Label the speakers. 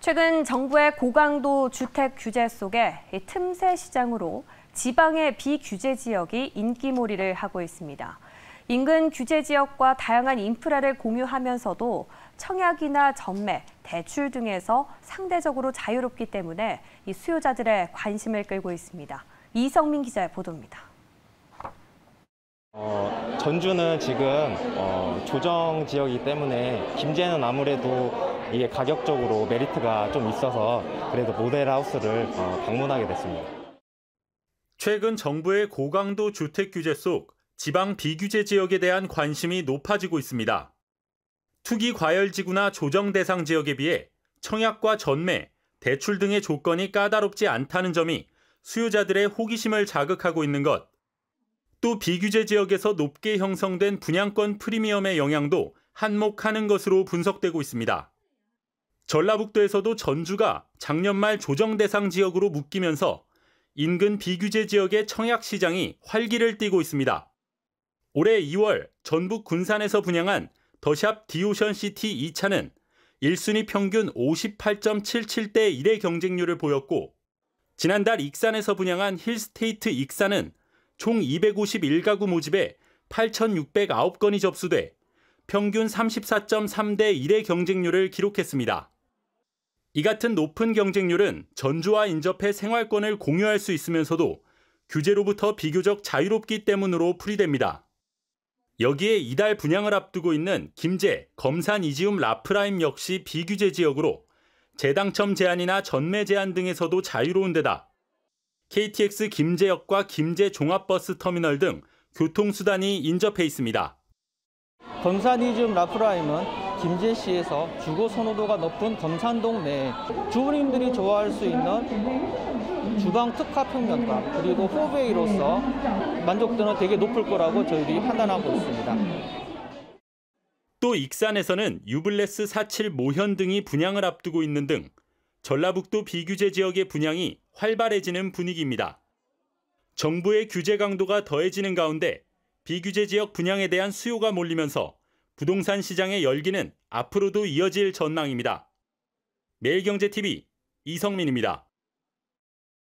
Speaker 1: 최근 정부의 고강도 주택 규제 속에 틈새 시장으로 지방의 비규제 지역이 인기몰이를 하고 있습니다. 인근 규제 지역과 다양한 인프라를 공유하면서도 청약이나 전매, 대출 등에서 상대적으로 자유롭기 때문에 수요자들의 관심을 끌고 있습니다. 이성민 기자의 보도입니다.
Speaker 2: 어, 전주는 지금 어, 조정 지역이기 때문에 김제는 아무래도 이게 가격적으로 메리트가 좀 있어서 그래도 모델하우스를 어, 방문하게 됐습니다. 최근 정부의 고강도 주택 규제 속 지방 비규제 지역에 대한 관심이 높아지고 있습니다. 투기 과열 지구나 조정 대상 지역에 비해 청약과 전매, 대출 등의 조건이 까다롭지 않다는 점이 수요자들의 호기심을 자극하고 있는 것. 또 비규제 지역에서 높게 형성된 분양권 프리미엄의 영향도 한몫하는 것으로 분석되고 있습니다. 전라북도에서도 전주가 작년 말 조정 대상 지역으로 묶이면서 인근 비규제 지역의 청약 시장이 활기를 띠고 있습니다. 올해 2월 전북 군산에서 분양한 더샵 디오션 시티 2차는 1순위 평균 58.77대 1의 경쟁률을 보였고 지난달 익산에서 분양한 힐스테이트 익산은 총 251가구 모집에 8,609건이 접수돼 평균 34.3대 1의 경쟁률을 기록했습니다. 이 같은 높은 경쟁률은 전주와 인접해 생활권을 공유할 수 있으면서도 규제로부터 비교적 자유롭기 때문으로 풀이됩니다. 여기에 이달 분양을 앞두고 있는 김제, 검산 이지움 라프라임 역시 비규제 지역으로 재당첨 제한이나 전매 제한 등에서도 자유로운 데다 KTX 김제역과 김제 종합버스 터미널 등 교통수단이 인접해 있습니다. 검산 이지움 라프라임은 김제시에서 주거 선호도가 높은 검산동 내에 주부님들이 좋아할 수 있는 주방 특화 평면과 그리고 호베이로서 만족도는 되게 높을 거라고 저희들이 판단하고 있습니다. 또 익산에서는 유블레스 47 모현 등이 분양을 앞두고 있는 등 전라북도 비규제 지역의 분양이 활발해지는 분위기입니다. 정부의 규제 강도가 더해지는 가운데 비규제 지역 분양에 대한 수요가 몰리면서 부동산 시장의 열기는 앞으로도 이어질 전망입니다. 매일경제TV 이성민입니다.